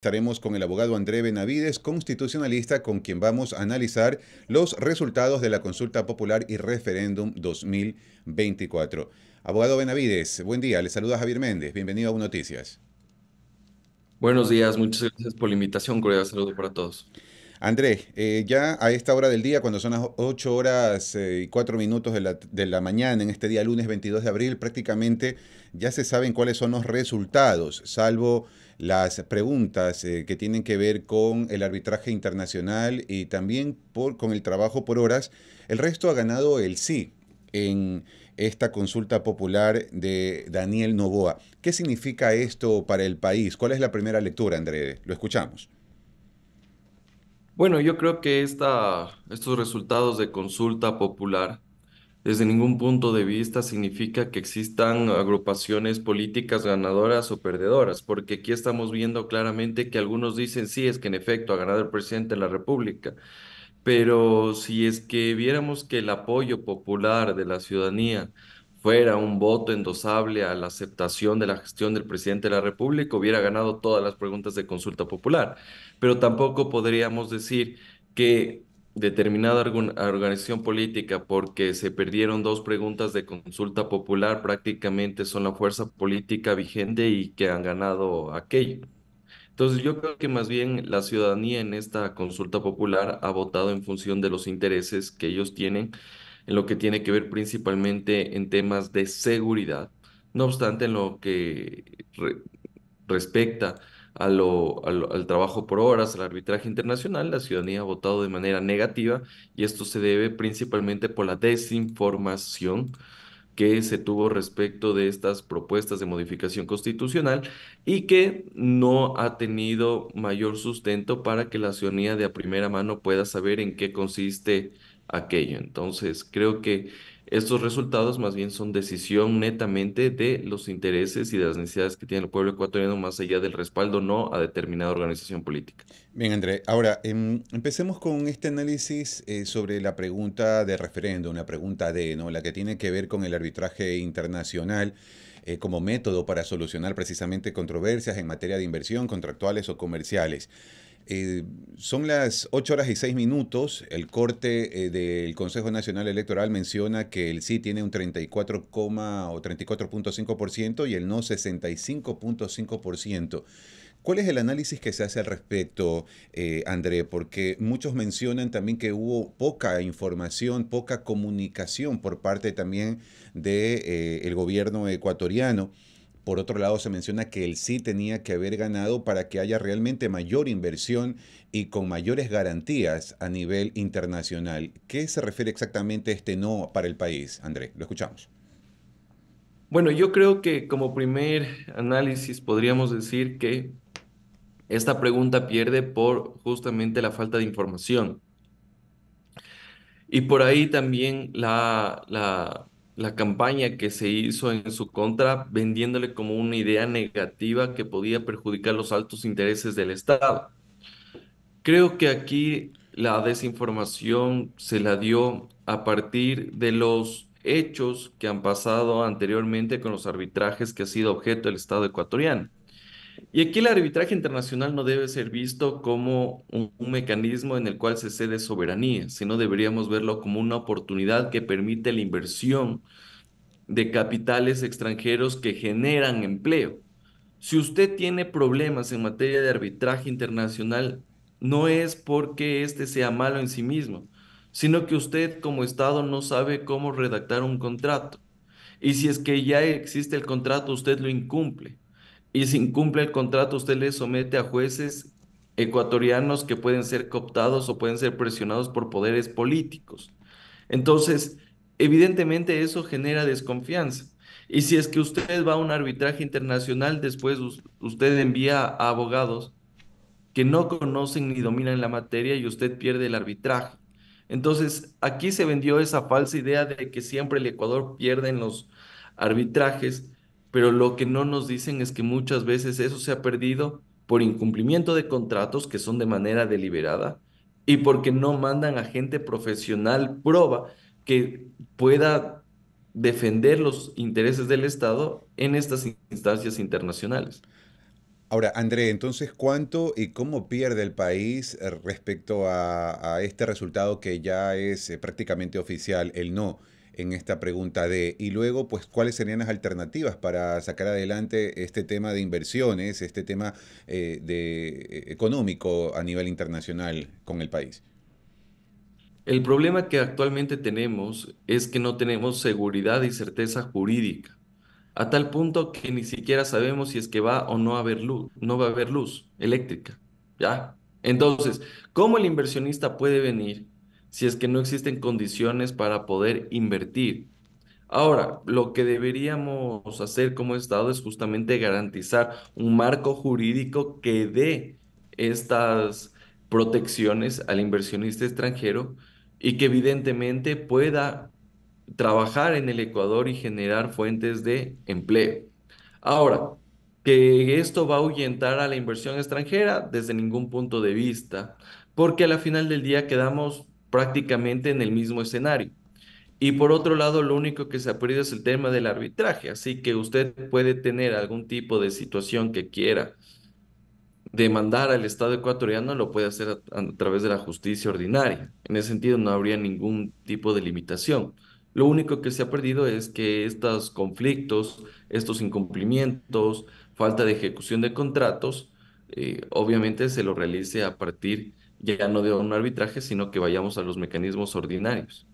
Estaremos con el abogado André Benavides, constitucionalista, con quien vamos a analizar los resultados de la consulta popular y referéndum 2024. Abogado Benavides, buen día. Le saluda Javier Méndez. Bienvenido a Noticias. Buenos días. Muchas gracias por la invitación. Un saludo para todos. Andrés, eh, ya a esta hora del día, cuando son las 8 horas eh, y cuatro 4 minutos de la, mañana, en este día lunes 22 de abril, prácticamente ya se saben cuáles son los resultados, salvo las preguntas eh, que tienen que ver con el arbitraje internacional y también por, con el trabajo por horas. El resto ha ganado el sí en esta consulta popular de Daniel Novoa. ¿Qué significa esto para el país? ¿Cuál es la primera lectura, Andrés? Lo escuchamos. Bueno, yo creo que esta, estos resultados de consulta popular, desde ningún punto de vista, significa que existan agrupaciones políticas ganadoras o perdedoras, porque aquí estamos viendo claramente que algunos dicen, sí, es que en efecto ha ganado el presidente de la República, pero si es que viéramos que el apoyo popular de la ciudadanía, fuera un voto endosable a la aceptación de la gestión del presidente de la República, hubiera ganado todas las preguntas de consulta popular. Pero tampoco podríamos decir que determinada organización política, porque se perdieron dos preguntas de consulta popular, prácticamente son la fuerza política vigente y que han ganado aquello. Entonces yo creo que más bien la ciudadanía en esta consulta popular ha votado en función de los intereses que ellos tienen en lo que tiene que ver principalmente en temas de seguridad. No obstante, en lo que respecta al trabajo por horas, al arbitraje internacional, la ciudadanía ha votado de manera negativa y esto se debe principalmente por la desinformación que se tuvo respecto de estas propuestas de modificación constitucional y que no ha tenido mayor sustento para que la ciudadanía de a primera mano pueda saber en qué consiste aquello. Entonces, creo que estos resultados más bien son decisión netamente de los intereses y de las necesidades que tiene el pueblo ecuatoriano más allá del respaldo no a determinada organización política. Bien, André. Ahora, em, empecemos con este análisis eh, sobre la pregunta de referéndum, una pregunta de, ¿no? la que tiene que ver con el arbitraje internacional. Eh, como método para solucionar precisamente controversias en materia de inversión, contractuales o comerciales. Eh, son las 8 horas y 6 minutos. El corte eh, del Consejo Nacional Electoral menciona que el sí tiene un 34, o 34.5% y el no 65.5%. ¿Cuál es el análisis que se hace al respecto, eh, André? Porque muchos mencionan también que hubo poca información, poca comunicación por parte también del de, el gobierno ecuatoriano. Por otro lado, se menciona que el sí tenía que haber ganado para que haya realmente mayor inversión y con mayores garantías a nivel internacional. ¿Qué se refiere exactamente este no para el país, André? Lo escuchamos. Bueno, yo creo que como primer análisis podríamos decir que esta pregunta pierde por justamente la falta de información. Y por ahí también la, la campaña que se hizo en su contra, vendiéndole como una idea negativa que podía perjudicar los altos intereses del Estado. Creo que aquí la desinformación se la dio a partir de los hechos que han pasado anteriormente con los arbitrajes que ha sido objeto del Estado ecuatoriano. Y aquí el arbitraje internacional no debe ser visto como un, mecanismo en el cual se cede soberanía, sino deberíamos verlo como una oportunidad que permite la inversión de capitales extranjeros que generan empleo. Si usted tiene problemas en materia de arbitraje internacional, no es porque este sea malo en sí mismo, sino que usted como Estado no sabe cómo redactar un contrato. Y si es que ya existe el contrato, usted lo incumple y si incumple el contrato, usted le somete a jueces ecuatorianos que pueden ser cooptados o pueden ser presionados por poderes políticos. Entonces, evidentemente eso genera desconfianza. Y si es que usted va a un arbitraje internacional, después usted envía a abogados que no conocen ni dominan la materia y usted pierde el arbitraje. Entonces, aquí se vendió esa falsa idea de que siempre el Ecuador pierde en los arbitrajes, pero lo que no nos dicen es que muchas veces eso se ha perdido por incumplimiento de contratos que son de manera deliberada y porque no mandan a gente profesional prueba, que pueda defender los intereses del Estado en estas instancias internacionales. Ahora, André, entonces, ¿cuánto y cómo pierde el país eh, respecto a, este resultado que ya es eh, prácticamente oficial, el no? en esta pregunta de, y luego, pues, ¿cuáles serían las alternativas para sacar adelante este tema de inversiones, este tema eh, de, eh, económico a nivel internacional con el país? El problema que actualmente tenemos es que no tenemos seguridad y certeza jurídica, a tal punto que ni siquiera sabemos si es que va o no a haber luz, no va a haber luz eléctrica, ¿ya? Entonces, ¿cómo el inversionista puede venir si es que no existen condiciones para poder invertir. Ahora, lo que deberíamos hacer como Estado es justamente garantizar un marco jurídico que dé estas protecciones al inversionista extranjero y que evidentemente pueda trabajar en el Ecuador y generar fuentes de empleo. Ahora, que esto va a ahuyentar a la inversión extranjera desde ningún punto de vista, porque a la final del día quedamos prácticamente en el mismo escenario. Y por otro lado, lo único que se ha perdido es el tema del arbitraje, así que usted puede tener algún tipo de situación que quiera demandar al Estado ecuatoriano, lo puede hacer a, través de la justicia ordinaria. En ese sentido, no habría ningún tipo de limitación. Lo único que se ha perdido es que estos conflictos, estos incumplimientos, falta de ejecución de contratos, eh, obviamente se lo realice a partir de ya no de un arbitraje, sino que vayamos a los mecanismos ordinarios.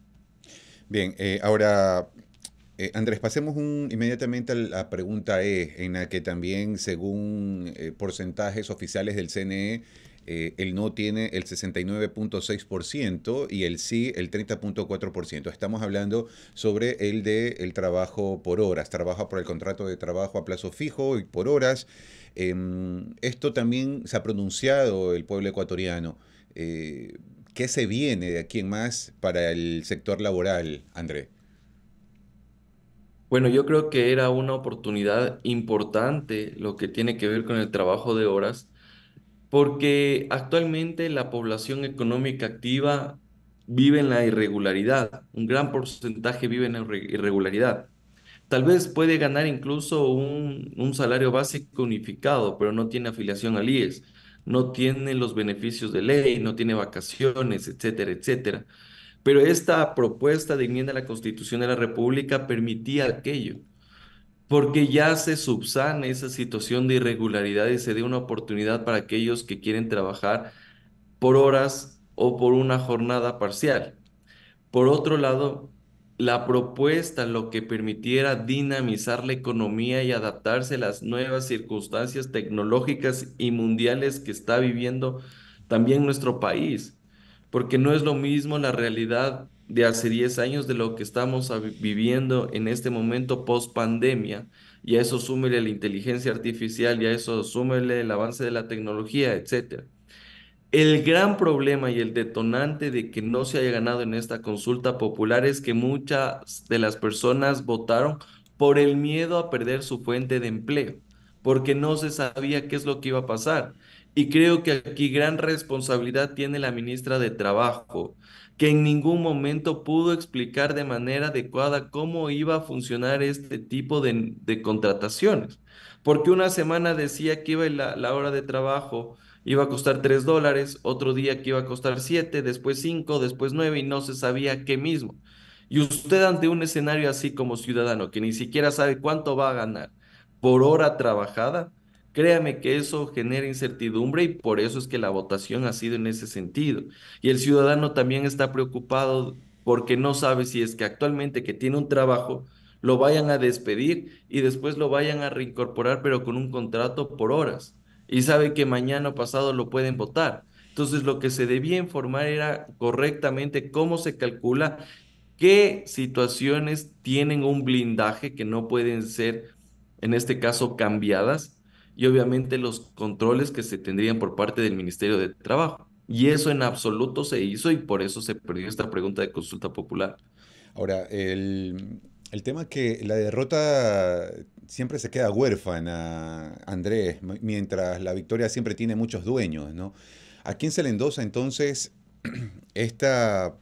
Bien, eh, ahora, eh, Andrés, pasemos un, inmediatamente a la pregunta E, en la que también, según eh, porcentajes oficiales del CNE, el no tiene el 69.6% y el sí el 30.4%. Estamos hablando sobre el de el trabajo por horas, trabaja por el contrato de trabajo a plazo fijo y por horas. Em, esto también se ha pronunciado el pueblo ecuatoriano. Eh, ¿Qué se viene de aquí en más para el sector laboral, André? Bueno, yo creo que era una oportunidad importante lo que tiene que ver con el trabajo de horas, porque actualmente la población económica activa vive en la irregularidad, un gran porcentaje vive en la irregularidad. Tal vez puede ganar incluso un, un salario básico unificado, pero no tiene afiliación al IES no tiene los beneficios de ley, no tiene vacaciones, etcétera, etcétera. Pero esta propuesta de enmienda a la Constitución de la República permitía aquello, porque ya se subsana esa situación de irregularidad y se dé una oportunidad para aquellos que quieren trabajar por horas o por una jornada parcial. Por otro lado, la propuesta lo que permitiera dinamizar la economía y adaptarse a las nuevas circunstancias tecnológicas y mundiales que está viviendo también nuestro país, porque no es lo mismo la realidad de hace 10 años de lo que estamos viviendo en este momento post pandemia, y a eso súmele la inteligencia artificial, y a eso súmele el avance de la tecnología, etcétera. El gran problema y el detonante de que no se haya ganado en esta consulta popular es que muchas de las personas votaron por el miedo a perder su fuente de empleo, porque no se sabía qué es lo que iba a pasar. Y creo que aquí gran responsabilidad tiene la ministra de Trabajo, que en ningún momento pudo explicar de manera adecuada cómo iba a funcionar este tipo de, contrataciones. Porque una semana decía que iba la, la hora de trabajo iba a costar 3 dólares, otro día que iba a costar 7, después 5, después 9 y no se sabía qué mismo. Y usted ante un escenario así como ciudadano, que ni siquiera sabe cuánto va a ganar por hora trabajada, créame que eso genera incertidumbre y por eso es que la votación ha sido en ese sentido. Y el ciudadano también está preocupado porque no sabe si es que actualmente que tiene un trabajo, lo vayan a despedir y después lo vayan a reincorporar, pero con un contrato por horas y sabe que mañana o pasado lo pueden votar. Entonces, lo que se debía informar era correctamente cómo se calcula qué situaciones tienen un blindaje que no pueden ser, en este caso, cambiadas y obviamente los controles que se tendrían por parte del Ministerio de Trabajo. Y eso en absoluto se hizo y por eso se perdió esta pregunta de consulta popular. Ahora, el, el tema es que la derrota siempre se queda huérfana, Andrés, mientras la victoria siempre tiene muchos dueños, ¿no? ¿A quién se le endosa entonces esta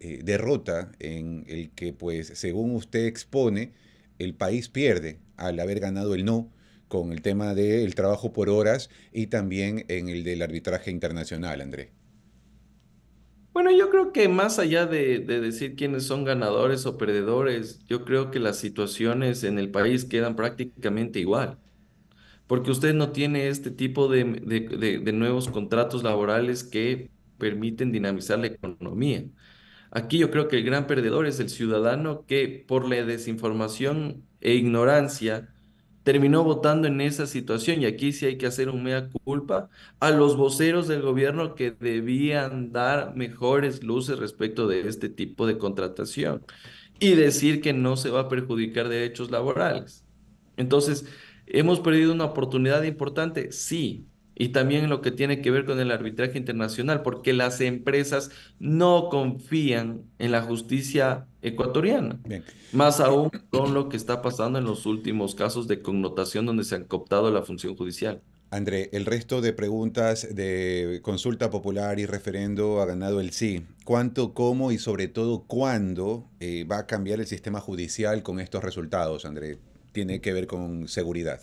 eh, derrota en el que, pues, según usted expone, el país pierde al haber ganado el no con el tema del trabajo por horas y también en el del arbitraje internacional, Andrés? Bueno, yo creo que más allá de, decir quiénes son ganadores o perdedores, yo creo que las situaciones en el país quedan prácticamente igual, porque usted no tiene este tipo de nuevos contratos laborales que permiten dinamizar la economía. Aquí yo creo que el gran perdedor es el ciudadano que por la desinformación e ignorancia terminó votando en esa situación y aquí sí hay que hacer un mea culpa a los voceros del gobierno que debían dar mejores luces respecto de este tipo de contratación y decir que no se va a perjudicar derechos laborales. Entonces, ¿hemos perdido una oportunidad importante? Sí, y también lo que tiene que ver con el arbitraje internacional, porque las empresas no confían en la justicia ecuatoriana, más aún con lo que está pasando en los últimos casos de connotación donde se han cooptado la función judicial. André, el resto de preguntas de consulta popular y referendo ha ganado el sí. ¿Cuánto, cómo y sobre todo cuándo eh, va a cambiar el sistema judicial con estos resultados, André? Tiene que ver con seguridad.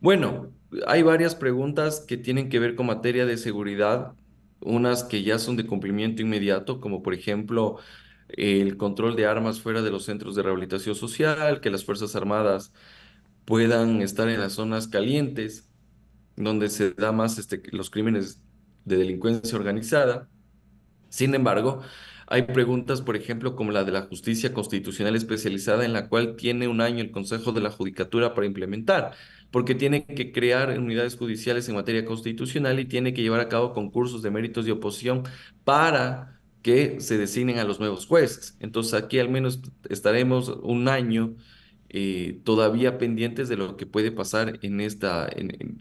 Bueno, hay varias preguntas que tienen que ver con materia de seguridad, unas que ya son de cumplimiento inmediato, como por ejemplo el control de armas fuera de los centros de rehabilitación social, que las Fuerzas Armadas puedan estar en las zonas calientes, donde se da más este, los crímenes de delincuencia organizada. Sin embargo, hay preguntas, por ejemplo, como la de la justicia constitucional especializada, en la cual tiene un año el Consejo de la Judicatura para implementar, porque tiene que crear unidades judiciales en materia constitucional y tiene que llevar a cabo concursos de méritos de oposición para que se designen a los nuevos jueces. Entonces aquí al menos estaremos un año eh, todavía pendientes de lo que puede pasar en esta,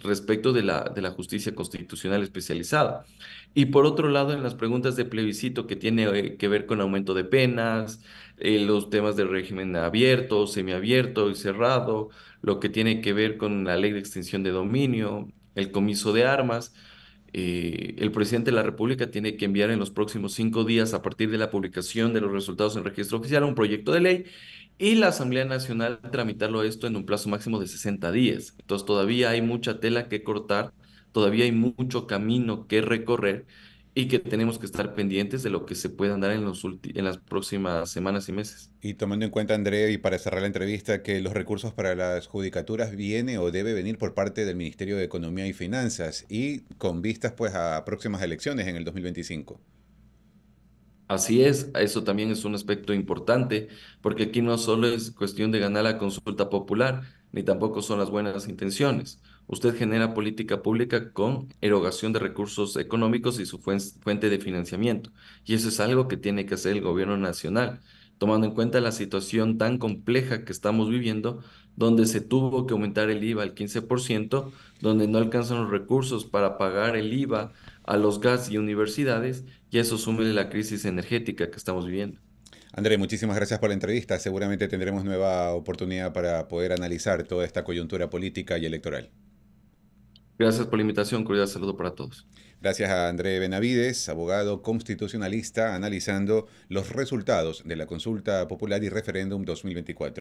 respecto de la, de la justicia constitucional especializada. Y por otro lado, en las preguntas de plebiscito que tiene eh, que ver con aumento de penas, eh, los temas del régimen abierto, semiabierto y cerrado, lo que tiene que ver con la ley de extinción de dominio, el comiso de armas, el presidente de la República tiene que enviar en los próximos cinco días, a partir de la publicación de los resultados en registro oficial, un proyecto de ley y la Asamblea Nacional tramitarlo esto en un plazo máximo de 60 días. Entonces todavía hay mucha tela que cortar, todavía hay mucho camino que recorrer y que tenemos que estar pendientes de lo que se pueda dar en, los en las próximas semanas y meses. Y tomando en cuenta, André, y para cerrar la entrevista, que los recursos para las judicaturas viene o debe venir por parte del Ministerio de Economía y Finanzas y con vistas pues a próximas elecciones en el 2025. Así es, eso también es un aspecto importante, porque aquí no solo es cuestión de ganar la consulta popular, ni tampoco son las buenas intenciones. Usted genera política pública con erogación de recursos económicos y su fuente de financiamiento. Y eso es algo que tiene que hacer el gobierno nacional, tomando en cuenta la situación tan compleja que estamos viviendo donde se tuvo que aumentar el IVA al 15%, donde no alcanzan los recursos para pagar el IVA a los gas y universidades, y eso sume la crisis energética que estamos viviendo. André, muchísimas gracias por la entrevista. Seguramente tendremos nueva oportunidad para poder analizar toda esta coyuntura política y electoral. Gracias por la invitación, cordial saludo para todos. Gracias a André Benavides, abogado constitucionalista, analizando los resultados de la consulta popular y referéndum 2024.